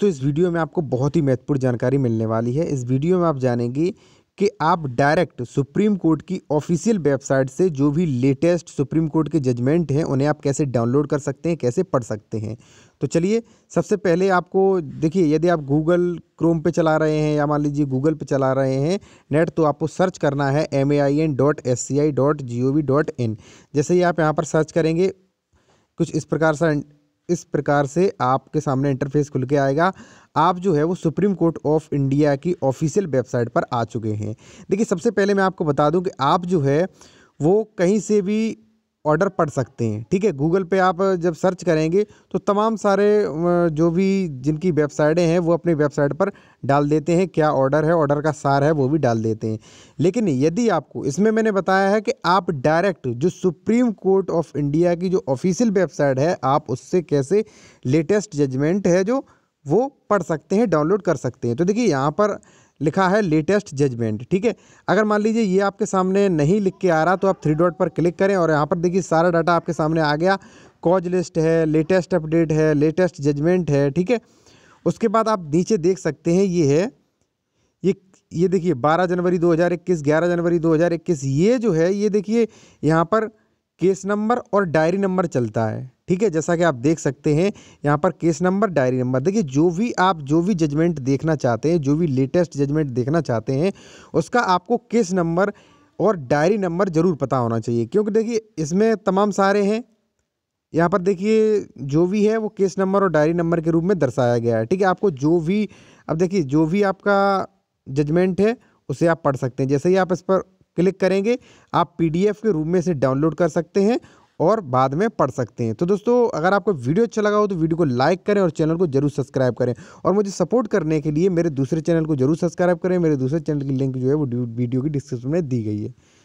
दोस्तों इस वीडियो में आपको बहुत ही महत्वपूर्ण जानकारी मिलने वाली है इस वीडियो में आप जानेंगे कि आप डायरेक्ट सुप्रीम कोर्ट की ऑफिशियल वेबसाइट से जो भी लेटेस्ट सुप्रीम कोर्ट के जजमेंट हैं उन्हें आप कैसे डाउनलोड कर सकते हैं कैसे पढ़ सकते हैं तो चलिए सबसे पहले आपको देखिए यदि आप गूगल क्रोम पे चला रहे हैं या मान लीजिए गूगल पे चला रहे हैं नेट तो आपको सर्च करना है M A I N dot S C I dot G O V dot I N ही आप यहाँ पर सर्च करेंगे कुछ इस प्रकार सा इस प्रकार से आपके सामने इंटरफेस खुल के आएगा आप जो है वो सुप्रीम कोर्ट ऑफ इंडिया की ऑफिशियल वेबसाइट पर आ चुके हैं देखिए सबसे पहले मैं आपको बता दूं कि आप जो है वो कहीं से भी ऑर्डर पढ़ सकते हैं ठीक है गूगल पे आप जब सर्च करेंगे तो तमाम सारे जो भी जिनकी वेबसाइटें हैं वो अपनी वेबसाइट पर डाल देते हैं क्या ऑर्डर है ऑर्डर का सार है वो भी डाल देते हैं लेकिन यदि आपको इसमें मैंने बताया है कि आप डायरेक्ट जो सुप्रीम कोर्ट ऑफ इंडिया की जो ऑफिशियल वेबसाइट है आप उससे कैसे लेटेस्ट जजमेंट है जो वो पढ़ सकते हैं डाउनलोड कर सकते हैं तो देखिए यहाँ पर लिखा है लेटेस्ट जजमेंट ठीक है अगर मान लीजिए ये आपके सामने नहीं लिख के आ रहा तो आप थ्री डॉट पर क्लिक करें और यहाँ पर देखिए सारा डाटा आपके सामने आ गया कॉज लिस्ट है लेटेस्ट अपडेट है लेटेस्ट जजमेंट है ठीक है उसके बाद आप नीचे देख सकते हैं ये है ये ये देखिए 12 जनवरी 2021 11 जनवरी 2021 ये जो है ये देखिए यहाँ पर केस नंबर और डायरी नंबर चलता है ठीक है जैसा कि आप देख सकते हैं यहाँ पर केस नंबर डायरी नंबर देखिए जो भी आप जो भी जजमेंट देखना चाहते हैं जो भी लेटेस्ट जजमेंट देखना चाहते हैं उसका आपको केस नंबर और डायरी नंबर ज़रूर पता होना चाहिए क्योंकि देखिए इसमें तमाम सारे हैं यहाँ पर देखिए जो भी है वो केस नंबर और डायरी नंबर के रूप में दर्शाया गया है ठीक है आपको जो भी अब देखिए जो भी आपका जजमेंट है उसे आप पढ़ सकते हैं जैसे ही आप इस पर क्लिक करेंगे आप पीडीएफ के रूप में इसे डाउनलोड कर सकते हैं और बाद में पढ़ सकते हैं तो दोस्तों अगर आपको वीडियो अच्छा लगा हो तो वीडियो को लाइक करें और चैनल को जरूर सब्सक्राइब करें और मुझे सपोर्ट करने के लिए मेरे दूसरे चैनल को जरूर सब्सक्राइब करें मेरे दूसरे चैनल की लिंक जो है वो वीडियो की डिस्क्रिप्शन में दी गई है